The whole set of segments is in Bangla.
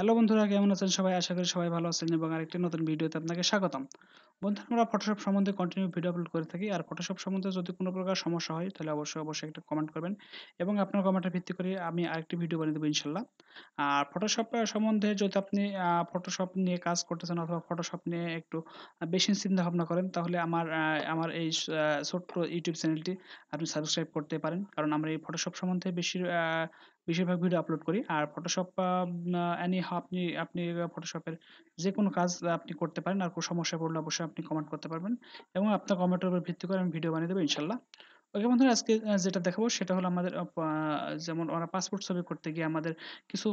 হ্যালো বন্ধুরা কেমন আছেন সবাই আশা করি সবাই ভালো আছেন এবং আরেকটি নতুন ভিডিওতে আপনাকে স্বাগতম বন্ধুরা আমরা ফটোশপ সম্বন্ধে কন্টিনিউ ভিডিও আপলোড করে থাকি আর ফটোশপ সম্বন্ধে যদি কোনো প্রকার সমস্যা হয় তাহলে অবশ্যই অবশ্যই একটা কমেন্ট করবেন এবং আপনার কমেন্টের ভিত্তি করে আমি আরেকটি ভিডিও বানিয়ে দেবো ইনশাল্লাহ আর ফটোশপ সম্বন্ধে যদি আপনি ফটোশপ নিয়ে কাজ করতেছেন অথবা ফটোশপ নিয়ে একটু বেশি চিন্তা ভাবনা করেন তাহলে আমার আমার এই ছোট্ট ইউটিউব চ্যানেলটি আপনি সাবস্ক্রাইব করতে পারেন কারণ আমরা এই ফটোশপ সম্বন্ধে বেশি বেশিরভাগ ভিডিও আপলোড করি আর ফটোশপ অ্যানি আপনি আপনি ফটোশপের যে কোনো কাজ আপনি করতে পারেন আর কোনো সমস্যা পড়লে অবশ্যই আপনি কমেন্ট করতে পারবেন এবং আপনার কমেন্টের উপর ভিত্তি করে আমি ভিডিও বানিয়ে দেবো ইনশাল্লাহ ওকে বন্ধুরা আজকে যেটা দেখাবো সেটা হলো আমাদের যেমন আমরা পাসপোর্ট ছবি করতে গিয়ে আমাদের কিছু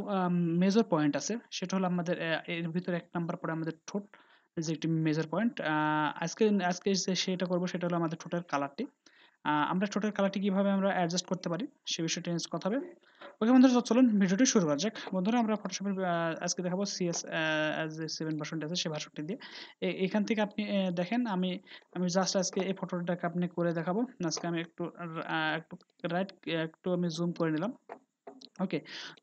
মেজর পয়েন্ট আছে সেটা হলো আমাদের এর ভিতরে এক নাম্বার পরে আমাদের ঠোঁট যে একটি মেজর পয়েন্ট আজকে আজকে যে সেটা করবো সেটা হলো আমাদের ঠোঁটের কালারটি আমরা ঠোঁটের কালারটি কীভাবে আমরা অ্যাডজাস্ট করতে পারি সে বিষয়টি কথা হবে ওকে বন্ধুরা চলুন ভিডিওটি শুরু করা যাক বন্ধুরা আমরা ফটোশপের আজকে দেখাবো সিএস সেভেন ভার্সনটা আছে সেই ভার্সনটি দিয়ে এখান থেকে আপনি দেখেন আমি আমি জাস্ট আজকে এই ফটোটাকে আপনি করে দেখাবো আজকে আমি একটু একটু রাইট একটু আমি জুম করে নিলাম ওকে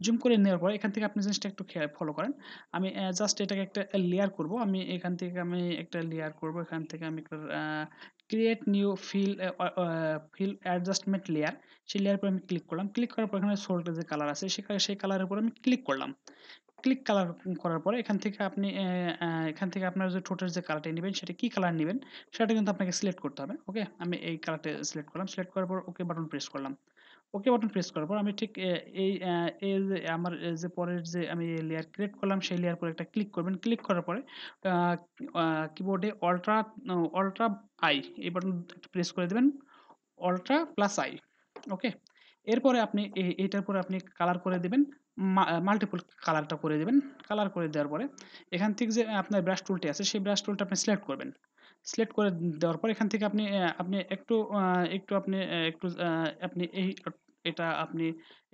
জুম করে নেওয়ার পর এখান থেকে আপনি জিনিসটা একটু ফলো করেন আমি জাস্ট এটাকে একটা লেয়ার করব আমি এখান থেকে আমি একটা লেয়ার করব এখান থেকে আমি একটা create new fill fill adjustment layer সেই লেয়ার পর আমি ক্লিক করলাম ক্লিক করার পর এখানে সোল্টের যে কালার আছে সেখানে সেই কালারের উপর আমি ক্লিক করলাম ক্লিক কালার করার পর এখান থেকে আপনি এখান থেকে আপনার যে ঠোঁটের যে কালারটা নেবেন সেটা কি কালার নেবেন সেটা কিন্তু আপনাকে সিলেক্ট করতে হবে ওকে আমি এই কালারটা সিলেক্ট করলাম সিলেক্ট করার পর ওকে বাটন প্রেস করলাম ওকে বাটন প্রেস করার পর আমি ঠিক এই এই যে আমার যে পরের যে আমি লেয়ার ক্রিয়েট করলাম সেই লেয়ার পরে একটা ক্লিক করবেন ক্লিক করার পরে কিবোর্ডে অল্ট্রা অল্ট্রা আই এই বাটন প্রেস করে দেবেন অল্ট্রা প্লাস আই ওকে এরপরে আপনি এইটার পরে আপনি কালার করে দেবেন মাল্টিপল কালারটা করে দেবেন কালার করে দেওয়ার পরে এখান থেকে যে আপনার ব্রাশ টুলটি আছে সেই ব্রাশ টুলটা আপনি সিলেক্ট করবেন সিলেক্ট করে দেওয়ার পর এখান থেকে আপনি আপনি একটু একটু আপনি একটু আপনি এই এটা আপনি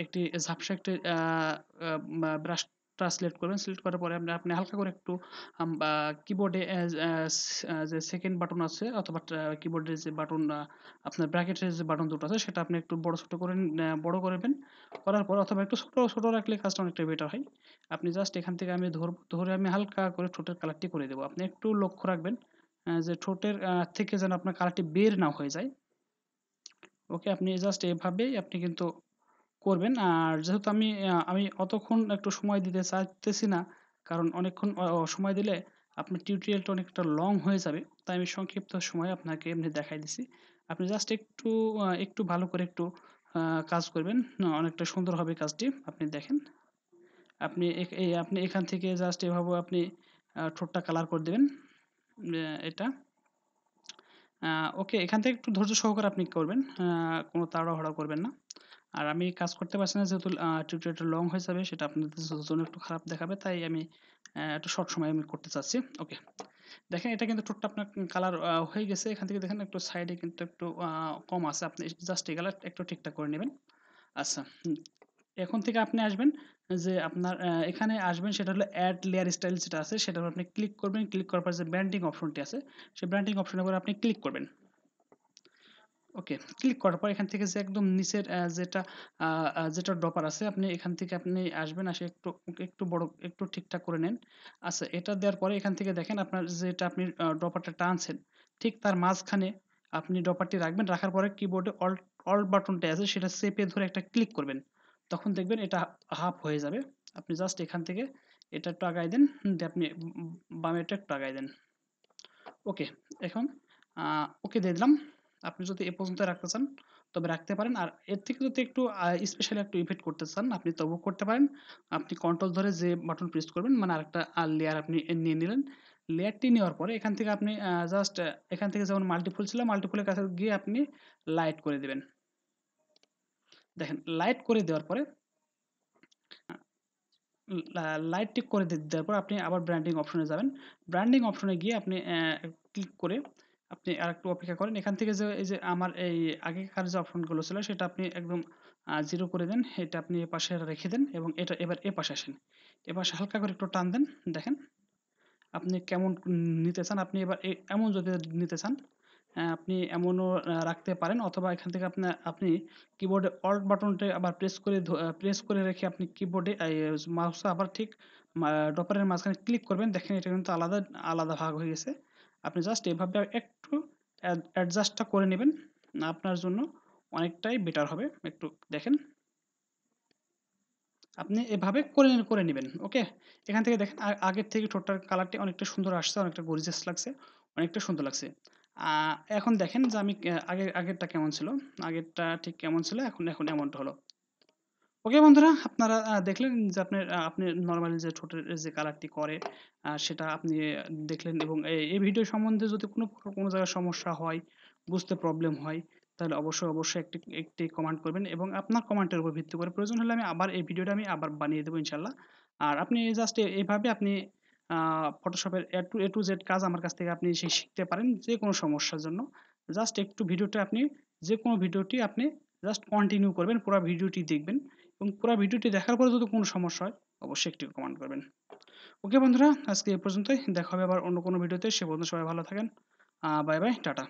একটি ঝাপসা একটি ব্রাশটা টা সিলেক্ট করবেন সিলেক্ট করার পরে আপনি আপনি হালকা করে একটু কিবোর্ডে যে সেকেন্ড বাটন আছে অথবা কিবোর্ডের যে বাটন আপনার ব্র্যাকেটের যে বাটন দুটো আছে সেটা আপনি একটু বড় ছোটো করে বড় করবেন করার পর অথবা একটু ছোটো ছোটো রাখলে কাজটা অনেকটা বেটার হয় আপনি জাস্ট এখান থেকে আমি ধর ধরে আমি হালকা করে ঠোঁটের কালারটি করে দেবো আপনি একটু লক্ষ্য রাখবেন যে ঠোঁটের থেকে যেন আপনার কালারটি বের না হয়ে যায় ওকে আপনি জাস্ট এভাবেই আপনি কিন্তু করবেন আর যেহেতু আমি আমি অতক্ষণ একটু সময় দিতে চাইতেছি না কারণ অনেকক্ষণ সময় দিলে আপনার টিউটোরিয়ালটা অনেকটা লং হয়ে যাবে তাই আমি সংক্ষিপ্ত সময় আপনাকে এমনি দেখাই দিছি আপনি জাস্ট একটু একটু ভালো করে একটু কাজ করবেন অনেকটা সুন্দর হবে কাজটি আপনি দেখেন আপনি আপনি এখান থেকে জাস্ট এভাবে আপনি ঠোঁটটা কালার করে দেবেন এটা ওকে এখান থেকে একটু ধৈর্য সহকারে আপনি করবেন কোনো তাড়াহড়া করবেন না আর আমি কাজ করতে পারছি না যেহেতু টিউটোরিয়ালটা লং হয়ে যাবে সেটা আপনাদের জন্য একটু খারাপ দেখাবে তাই আমি একটু শর্ট সময় আমি করতে চাচ্ছি ওকে দেখেন এটা কিন্তু টোটটা আপনার কালার হয়ে গেছে এখান থেকে দেখেন একটু সাইডে কিন্তু একটু কম আছে আপনি জাস্ট এই কালার একটু ঠিকঠাক করে নেবেন আচ্ছা এখন থেকে আপনি আসবেন যে আপনার এখানে আসবেন সেটা হলো অ্যাড লেয়ার স্টাইল যেটা আছে সেটার আপনি ক্লিক করবেন ক্লিক করার পর যে ব্র্যান্ডিং অপশনটি আছে সেই ব্র্যান্ডিং অপশনের উপর আপনি ক্লিক করবেন ওকে ক্লিক করার পর এখান থেকে যে একদম নিচের যেটা যেটা ড্রপার আছে আপনি এখান থেকে আপনি আসবেন আসে একটু একটু বড় একটু ঠিকঠাক করে নেন আচ্ছা এটা দেওয়ার পরে এখান থেকে দেখেন আপনার যেটা আপনি ড্রপারটা টানছেন ঠিক তার মাঝখানে আপনি ড্রপারটি রাখবেন রাখার পরে কিবোর্ডে অল অল বাটনটা আছে সেটা চেপে ধরে একটা ক্লিক করবেন তখন দেখবেন এটা হাফ হয়ে যাবে আপনি জাস্ট এখান থেকে এটা একটু আগায় দেন দিয়ে আপনি বামেরটা একটু আগায় দেন ওকে এখন ওকে দিয়ে দিলাম আপনি যদি এ পর্যন্ত রাখতে চান তবে রাখতে পারেন আর এর থেকে যদি একটু স্পেশালি একটু ইফেক্ট করতে চান আপনি তবু করতে পারেন আপনি কন্ট্রোল ধরে যে বাটন প্রেস করবেন মানে আরেকটা লেয়ার আপনি নিয়ে নিলেন লেয়ারটি নেওয়ার পরে এখান থেকে আপনি জাস্ট এখান থেকে যেমন মাল্টিফুল ছিল মাল্টিফুলের কাছে গিয়ে আপনি লাইট করে দেবেন দেখেন লাইট করে দেওয়ার পরে লাইট টিক করে দেওয়ার পর আপনি আবার ব্র্যান্ডিং অপশনে যাবেন ব্র্যান্ডিং অপশনে গিয়ে আপনি ক্লিক করে আপনি আর একটু অপেক্ষা করেন এখান থেকে যে এই যে আমার এই আগেকার যে অপশনগুলো ছিল সেটা আপনি একদম জিরো করে দেন এটা আপনি এ পাশে রেখে দেন এবং এটা এবার এ পাশে আসেন এ পাশে হালকা করে একটু টান দেন দেখেন আপনি কেমন নিতে চান আপনি এবার এমন যদি নিতে চান আপনি এমনও রাখতে পারেন অথবা এখান থেকে আপনা আপনি কিবোর্ডে অল্ট বাটনটা আবার প্রেস করে ধ প্রেস করে রেখে আপনি কিবোর্ডে এই মাউসটা আবার ঠিক মা ড্রপারের মাঝখানে ক্লিক করবেন, দেখেন এটা কিন্তু আলাদা আলাদা ভাগ হয়ে গেছে। আপনি জাস্ট এভাবে একটু অ্যাডজাস্টটা করে নেবেন। আপনার জন্য অনেকটাই বেটার হবে। একটু দেখেন। আপনি এভাবে করে করে নেবেন ওকে? এখান থেকে দেখেন আগের থেকে ঠোঁটটার কালারটি অনেকটা সুন্দর আসছে, অনেকটা গর্জিয়াস লাগছে, অনেকটা সুন্দর লাগছে। এখন দেখেন যে আমি আগে আগেরটা কেমন ছিল আগেরটা ঠিক কেমন ছিল এখন এখন এমনটা হলো ওকে বন্ধুরা আপনারা দেখলেন যে আপনি আপনি নর্মালি যে ঠোঁটের যে কালারটি করে সেটা আপনি দেখলেন এবং এই ভিডিও সম্বন্ধে যদি কোনো কোনো জায়গায় সমস্যা হয় বুঝতে প্রবলেম হয় তাহলে অবশ্যই অবশ্যই একটি একটি কমেন্ট করবেন এবং আপনার কমেন্টের উপর ভিত্তি করে প্রয়োজন হলে আমি আবার এই ভিডিওটা আমি আবার বানিয়ে দেবো ইনশাল্লাহ আর আপনি জাস্ট এভাবে আপনি ফটোশপের A to A to Z কাজ আমার কাছ থেকে আপনি সেই শিখতে পারেন যে কোনো সমস্যার জন্য জাস্ট একটু ভিডিওটা আপনি যে কোনো ভিডিওটি আপনি জাস্ট কন্টিনিউ করবেন পুরো ভিডিওটি দেখবেন এবং পুরো ভিডিওটি দেখার পরে যদি কোনো সমস্যা হয় অবশ্যই একটি কমেন্ট করবেন ওকে বন্ধুরা আজকে এ পর্যন্তই দেখা হবে আবার অন্য কোনো ভিডিওতে সে পর্যন্ত সবাই ভালো থাকেন বাই বাই টাটা